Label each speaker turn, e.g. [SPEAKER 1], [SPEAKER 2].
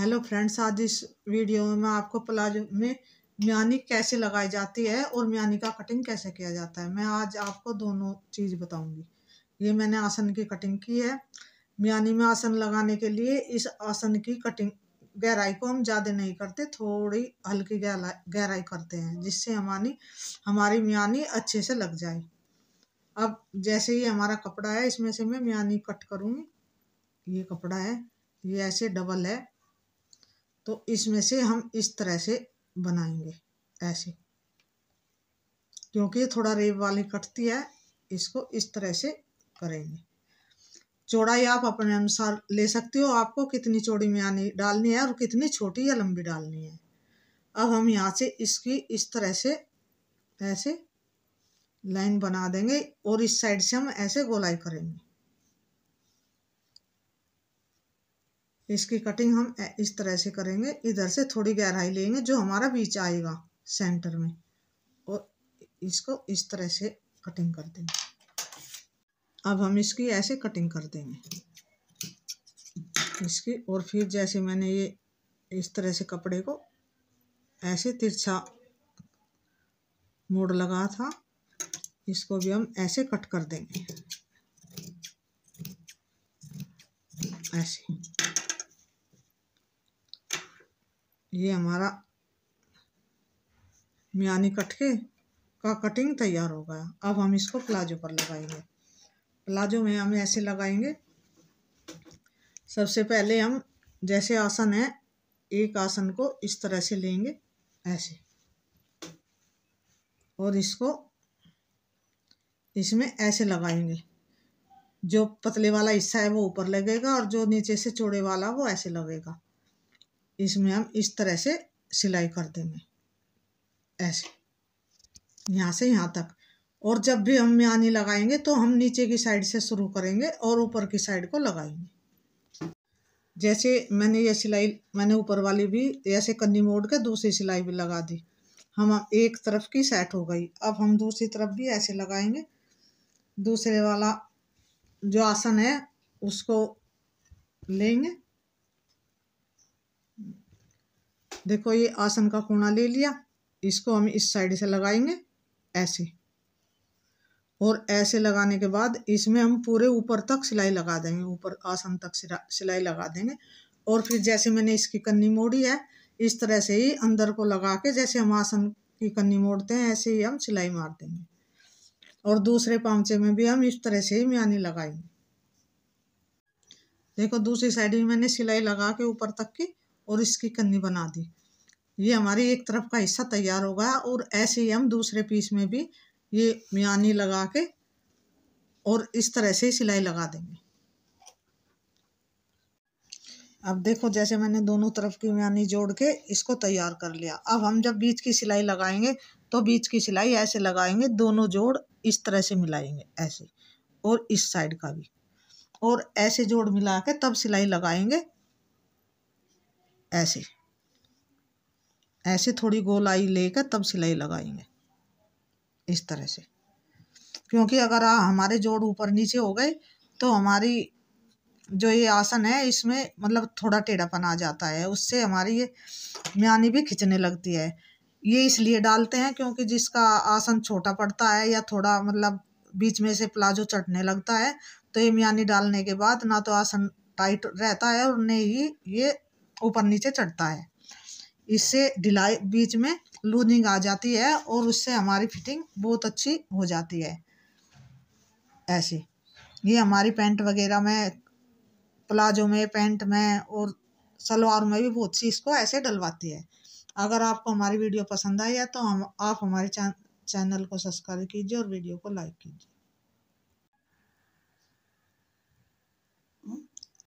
[SPEAKER 1] hello friends आज इस video में मैं आपको प्लाजो में म्यानी कैसे लगाई जाती है और म्यानी का कटिंग कैसे किया जाता है मैं आज आपको दोनों चीज़ बताऊंगी ये मैंने आसन की कटिंग की है म्यानी में आसन लगाने के लिए इस आसन की कटिंग गहराई को हम ज़्यादा नहीं करते थोड़ी हल्की गहराई करते हैं जिससे हमारी हमारी म्यानी अच्छे से लग जाए अब जैसे ही हमारा कपड़ा है इसमें से मैं म्यानी कट करूँगी ये कपड़ा है ये ऐसे डबल है तो इसमें से हम इस तरह से बनाएंगे ऐसे क्योंकि थोड़ा रेब वाली कटती है इसको इस तरह से करेंगे चौड़ाई आप अपने अनुसार ले सकते हो आपको कितनी चौड़ी में आनी डालनी है और कितनी छोटी या लंबी डालनी है अब हम यहाँ से इसकी इस तरह से ऐसे लाइन बना देंगे और इस साइड से हम ऐसे गोलाई करेंगे इसकी कटिंग हम इस तरह से करेंगे इधर से थोड़ी गहराई लेंगे जो हमारा बीच आएगा सेंटर में और इसको इस तरह से कटिंग कर देंगे अब हम इसकी ऐसे कटिंग कर देंगे इसकी और फिर जैसे मैंने ये इस तरह से कपड़े को ऐसे तिरछा मोड़ लगा था इसको भी हम ऐसे कट कर देंगे ऐसे ये हमारा मियानी कटके का कटिंग तैयार हो गया अब हम इसको प्लाजो पर लगाएंगे प्लाजो में हम ऐसे लगाएंगे सबसे पहले हम जैसे आसन है एक आसन को इस तरह से लेंगे ऐसे और इसको इसमें ऐसे लगाएंगे जो पतले वाला हिस्सा है वो ऊपर लगेगा और जो नीचे से चौड़े वाला वो ऐसे लगेगा इसमें हम इस तरह से सिलाई कर देंगे ऐसे यहाँ से यहाँ तक और जब भी हम यानी लगाएंगे तो हम नीचे की साइड से शुरू करेंगे और ऊपर की साइड को लगाएंगे जैसे मैंने ये सिलाई मैंने ऊपर वाली भी ऐसे कन्नी मोड़ के दूसरी सिलाई भी लगा दी हम एक तरफ की सेट हो गई अब हम दूसरी तरफ भी ऐसे लगाएंगे दूसरे वाला जो आसन है उसको लेंगे देखो ये आसन का कोना ले लिया इसको हम इस साइड से लगाएंगे ऐसे और ऐसे लगाने के बाद इसमें हम पूरे ऊपर तक सिलाई लगा देंगे ऊपर आसन तक सिलाई लगा देंगे और फिर जैसे मैंने इसकी कन्नी मोड़ी है इस तरह से ही अंदर को लगा के जैसे हम आसन की कन्नी मोड़ते हैं ऐसे ही हम सिलाई मार देंगे और दूसरे पामचे में भी हम इस तरह से ही म्यानी लगाएंगे देखो दूसरी साइड भी मैंने सिलाई लगा के ऊपर तक की और इसकी कन्नी बना दी ये हमारी एक तरफ का हिस्सा तैयार होगा और ऐसे ही हम दूसरे पीस में भी ये मियानी लगा के और इस तरह से सिलाई लगा देंगे अब देखो जैसे मैंने दोनों तरफ की मियानी जोड़ के इसको तैयार कर लिया अब हम जब बीच की सिलाई लगाएंगे तो बीच की सिलाई ऐसे लगाएंगे दोनों जोड़ इस तरह से मिलाएंगे ऐसे और इस साइड का भी और ऐसे जोड़ मिला के तब सिलाई लगाएंगे ऐसे ऐसे थोड़ी गोलाई लेकर तब सिलाई लगाएंगे इस तरह से क्योंकि अगर हमारे जोड़ ऊपर नीचे हो गए तो हमारी जो ये आसन है इसमें मतलब थोड़ा टेढ़ापन आ जाता है उससे हमारी ये म्यानी भी खिंचने लगती है ये इसलिए डालते हैं क्योंकि जिसका आसन छोटा पड़ता है या थोड़ा मतलब बीच में से प्लाजो चटने लगता है तो ये म्यानी डालने के बाद ना तो आसन टाइट रहता है और न ही ये ऊपर नीचे चढ़ता है इससे ढिलाई बीच में लूजिंग आ जाती है और उससे हमारी फिटिंग बहुत अच्छी हो जाती है ऐसे ये हमारी पैंट वगैरह में प्लाजो में पैंट में और सलवार में भी बहुत सी इसको ऐसे डलवाती है अगर आपको हमारी वीडियो पसंद आई है तो हम आप हमारे चैनल को सब्सक्राइब कीजिए और वीडियो को लाइक कीजिए